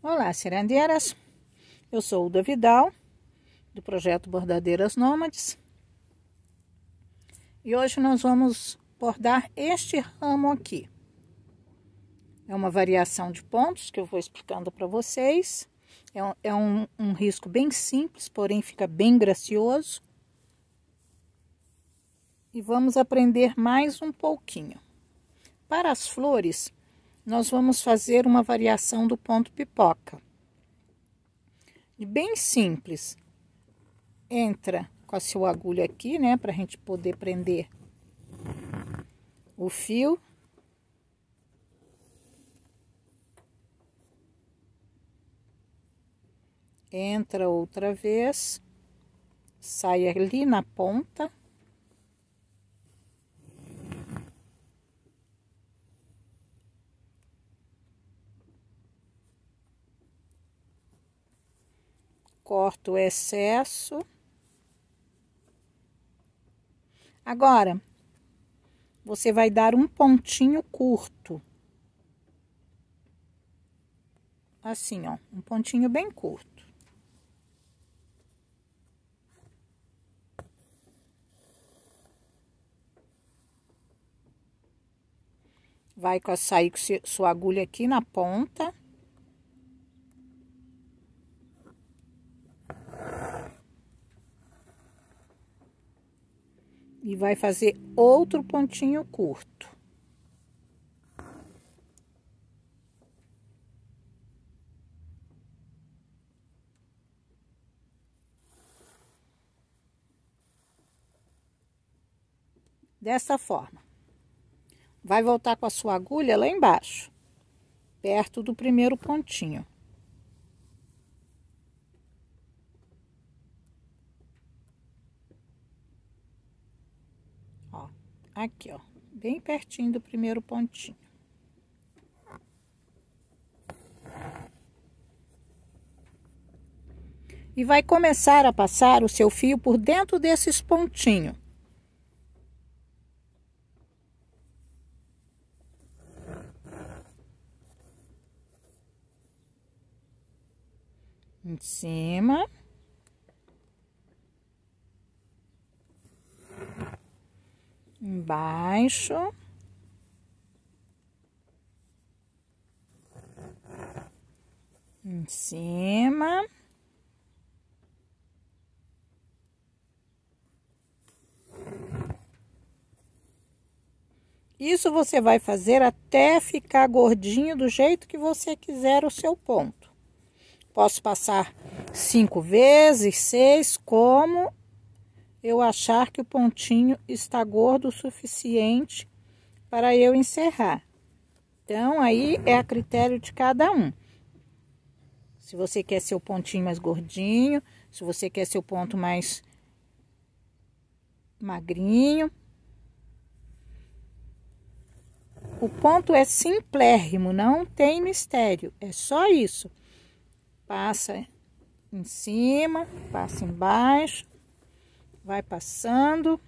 Olá, cirandeiras. Eu sou Uda Vidal, do projeto Bordadeiras Nômades. E hoje nós vamos bordar este ramo aqui. É uma variação de pontos que eu vou explicando para vocês. É, um, é um, um risco bem simples, porém fica bem gracioso. E vamos aprender mais um pouquinho. Para as flores, nós vamos fazer uma variação do ponto pipoca. Bem simples. Entra com a sua agulha aqui, né, para a gente poder prender o fio. Entra outra vez, sai ali na ponta. corto o excesso. Agora, você vai dar um pontinho curto. Assim, ó, um pontinho bem curto. Vai sair com sua agulha aqui na ponta. e vai fazer outro pontinho curto. Dessa forma. Vai voltar com a sua agulha lá embaixo, perto do primeiro pontinho. aqui, ó, bem pertinho do primeiro pontinho. E vai começar a passar o seu fio por dentro desses pontinhos. Em cima. baixo. Em cima. Isso você vai fazer até ficar gordinho do jeito que você quiser o seu ponto. Posso passar cinco vezes, seis, como eu achar que o pontinho está gordo o suficiente para eu encerrar. Então, aí é a critério de cada um. Se você quer seu pontinho mais gordinho, se você quer seu ponto mais magrinho. O ponto é simplérrimo, não tem mistério, é só isso. Passa em cima, passa embaixo, vai passando.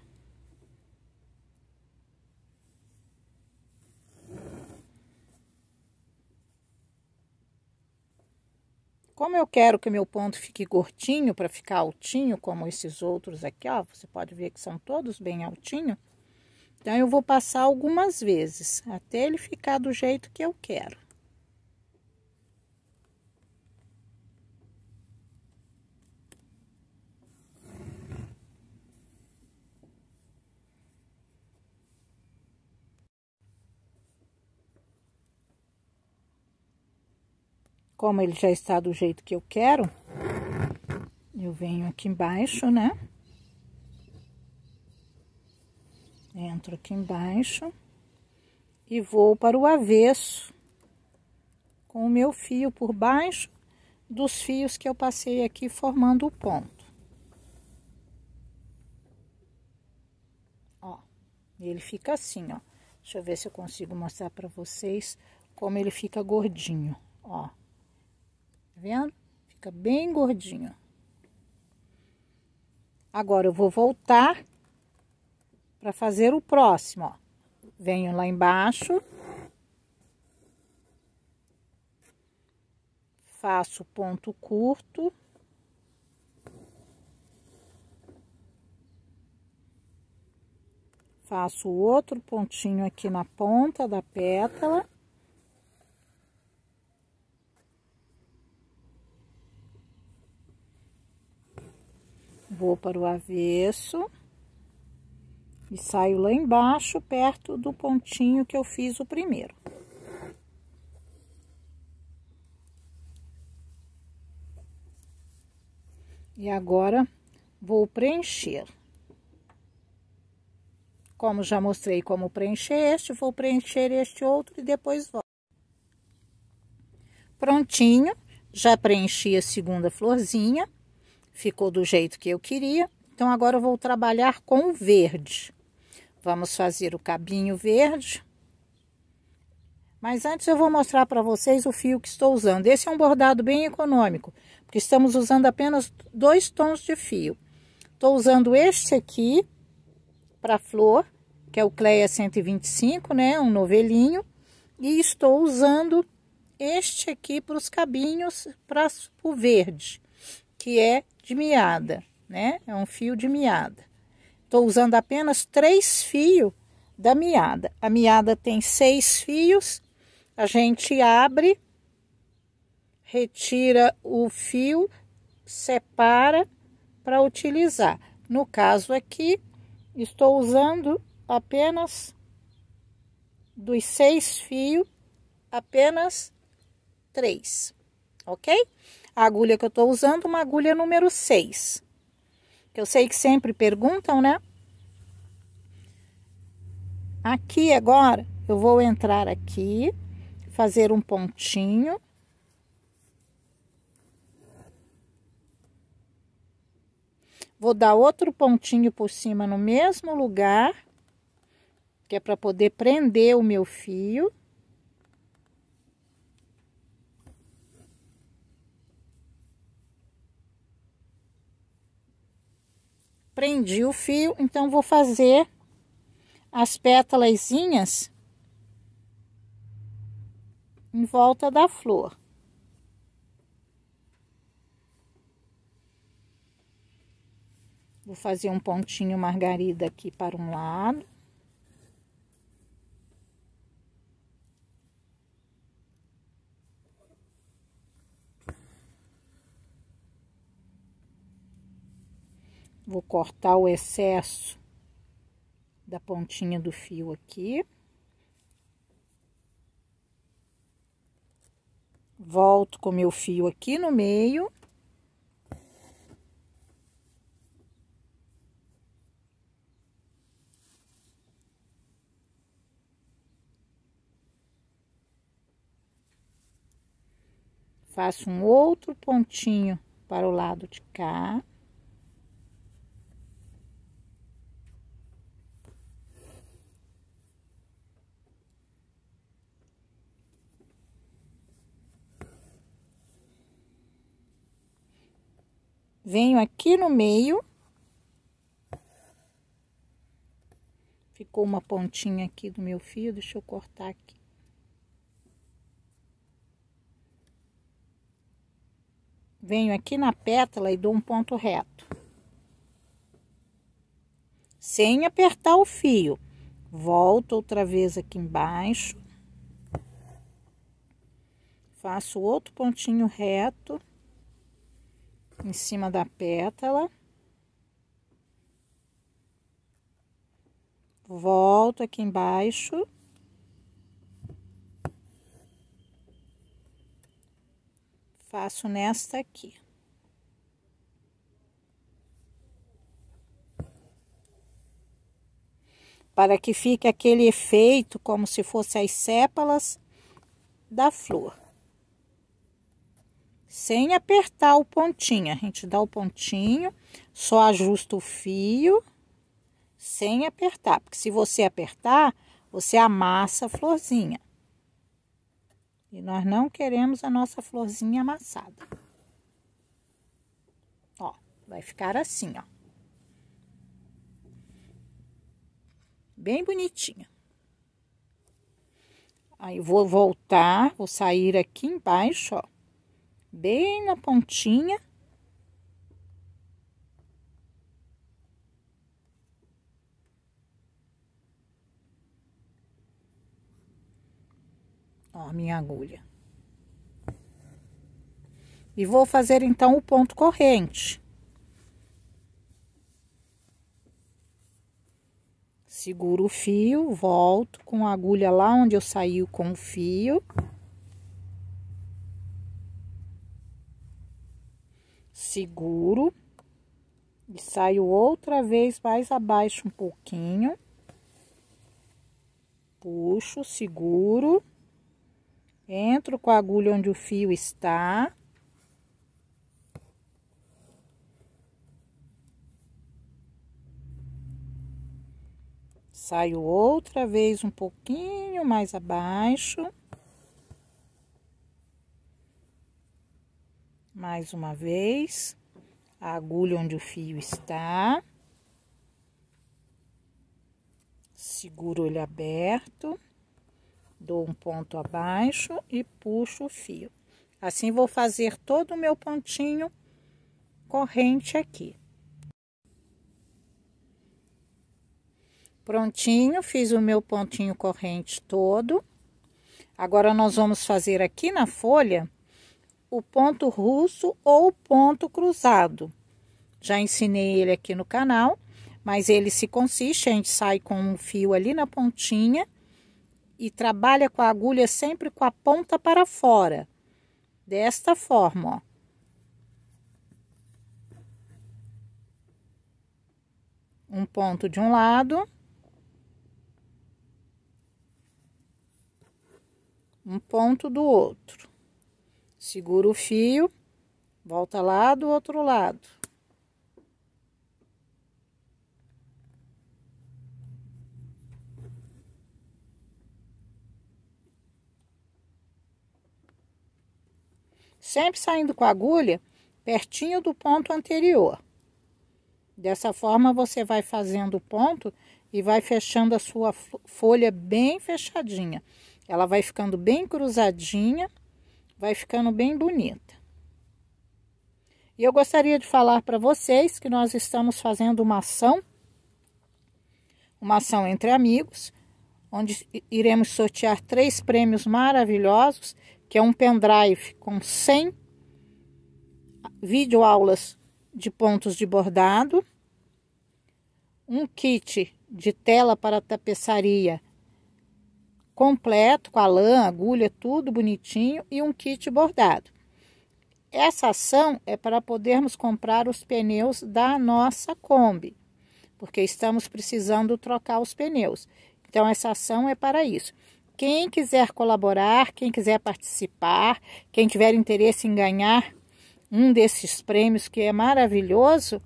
Como eu quero que meu ponto fique gordinho para ficar altinho, como esses outros aqui, ó, você pode ver que são todos bem altinho. Então, eu vou passar algumas vezes até ele ficar do jeito que eu quero. Como ele já está do jeito que eu quero, eu venho aqui embaixo, né? Entro aqui embaixo e vou para o avesso com o meu fio por baixo dos fios que eu passei aqui formando o ponto. Ó, ele fica assim, ó. Deixa eu ver se eu consigo mostrar para vocês como ele fica gordinho, ó vendo? Fica bem gordinho. Agora eu vou voltar para fazer o próximo, ó. Venho lá embaixo. Faço ponto curto. Faço outro pontinho aqui na ponta da pétala. vou para o avesso e saio lá embaixo, perto do pontinho que eu fiz o primeiro. E agora, vou preencher. Como já mostrei como preencher este, vou preencher este outro e depois volto. Prontinho, já preenchi a segunda florzinha ficou do jeito que eu queria. Então, agora eu vou trabalhar com o verde. Vamos fazer o cabinho verde. Mas antes eu vou mostrar para vocês o fio que estou usando. Esse é um bordado bem econômico, porque estamos usando apenas dois tons de fio. Estou usando este aqui para flor, que é o Cleia 125, né? Um novelinho. E estou usando este aqui para os cabinhos, para o verde que é de miada, né? É um fio de miada. Estou usando apenas três fios da miada. A miada tem seis fios, a gente abre, retira o fio, separa para utilizar. No caso aqui, estou usando apenas dos seis fios, apenas três, ok? a agulha que eu estou usando, uma agulha número 6. Eu sei que sempre perguntam, né? Aqui agora, eu vou entrar aqui, fazer um pontinho. Vou dar outro pontinho por cima no mesmo lugar, que é para poder prender o meu fio. prendi o fio, então vou fazer as pétalazinhas em volta da flor. Vou fazer um pontinho margarida aqui para um lado. Vou cortar o excesso da pontinha do fio aqui. Volto com meu fio aqui no meio. faço um outro pontinho para o lado de cá. venho aqui no meio. Ficou uma pontinha aqui do meu fio, deixa eu cortar aqui. Venho aqui na pétala e dou um ponto reto. Sem apertar o fio. Volto outra vez aqui embaixo. Faço outro pontinho reto em cima da pétala. Volto aqui embaixo. Faço nesta aqui. Para que fique aquele efeito como se fossem as sépalas da flor sem apertar o pontinho. A gente dá o pontinho, só ajusta o fio, sem apertar. Porque se você apertar, você amassa a florzinha. E nós não queremos a nossa florzinha amassada. Ó, vai ficar assim, ó. Bem bonitinha. Aí, vou voltar, vou sair aqui embaixo, ó bem na pontinha. Ó, a minha agulha. E vou fazer então o ponto corrente. Seguro o fio, volto com a agulha lá onde eu saí com o fio. seguro e saio outra vez mais abaixo um pouquinho. Puxo, seguro. Entro com a agulha onde o fio está. Saio outra vez um pouquinho mais abaixo. mais uma vez a agulha onde o fio está. Seguro ele aberto, dou um ponto abaixo e puxo o fio. Assim vou fazer todo o meu pontinho corrente aqui. Prontinho, fiz o meu pontinho corrente todo. Agora, nós vamos fazer aqui na folha o ponto russo ou ponto cruzado. Já ensinei ele aqui no canal, mas ele se consiste, a gente sai com um fio ali na pontinha e trabalha com a agulha sempre com a ponta para fora. Desta forma, ó. um ponto de um lado, um ponto do outro. Segura o fio, volta lá do outro lado. Sempre saindo com a agulha pertinho do ponto anterior. Dessa forma, você vai fazendo o ponto e vai fechando a sua folha bem fechadinha. Ela vai ficando bem cruzadinha vai ficando bem bonita. E eu gostaria de falar para vocês que nós estamos fazendo uma ação, uma ação entre amigos, onde iremos sortear três prêmios maravilhosos, que é um pendrive com 100 videoaulas de pontos de bordado, um kit de tela para tapeçaria completo, com a lã, agulha, tudo bonitinho e um kit bordado. Essa ação é para podermos comprar os pneus da nossa Kombi, porque estamos precisando trocar os pneus. Então, essa ação é para isso. Quem quiser colaborar, quem quiser participar, quem tiver interesse em ganhar um desses prêmios que é maravilhoso,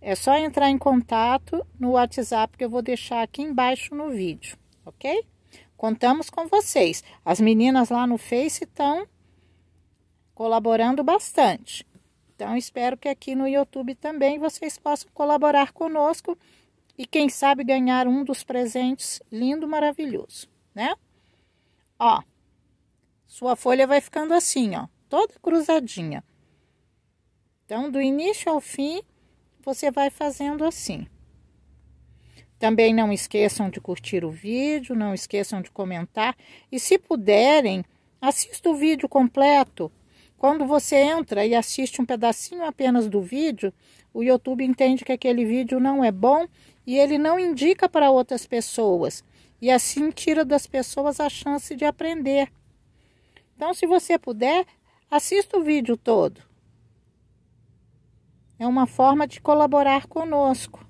é só entrar em contato no WhatsApp que eu vou deixar aqui embaixo no vídeo, ok? Contamos com vocês. As meninas lá no Face estão colaborando bastante. Então, espero que aqui no YouTube também vocês possam colaborar conosco e, quem sabe, ganhar um dos presentes lindo, maravilhoso, né? Ó, sua folha vai ficando assim, ó, toda cruzadinha. Então, do início ao fim, você vai fazendo assim. Também não esqueçam de curtir o vídeo, não esqueçam de comentar e, se puderem, assista o vídeo completo. Quando você entra e assiste um pedacinho apenas do vídeo, o YouTube entende que aquele vídeo não é bom e ele não indica para outras pessoas. E assim tira das pessoas a chance de aprender. Então, se você puder, assista o vídeo todo. É uma forma de colaborar conosco.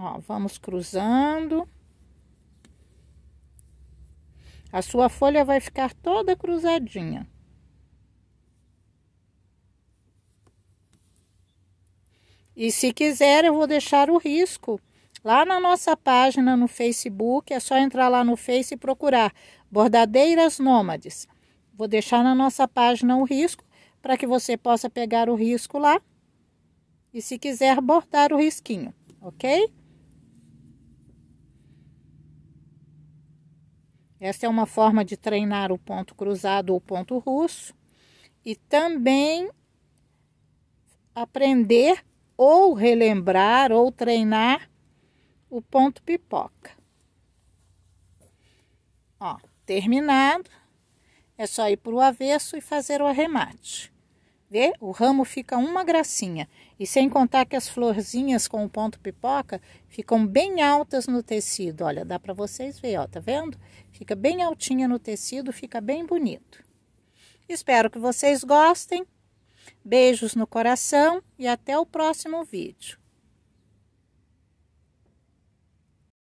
Ó, vamos cruzando. A sua folha vai ficar toda cruzadinha. E se quiser, eu vou deixar o risco lá na nossa página no Facebook. É só entrar lá no Face e procurar Bordadeiras Nômades. Vou deixar na nossa página o risco para que você possa pegar o risco lá. E se quiser, bordar o risquinho, ok? Essa é uma forma de treinar o ponto cruzado ou ponto russo e também aprender ou relembrar ou treinar o ponto pipoca. Ó, terminado, é só ir para o avesso e fazer o arremate. Vê? O ramo fica uma gracinha. E sem contar que as florzinhas com o ponto pipoca ficam bem altas no tecido. Olha, dá para vocês ver, ó, tá vendo? Fica bem altinha no tecido, fica bem bonito. Espero que vocês gostem. Beijos no coração e até o próximo vídeo.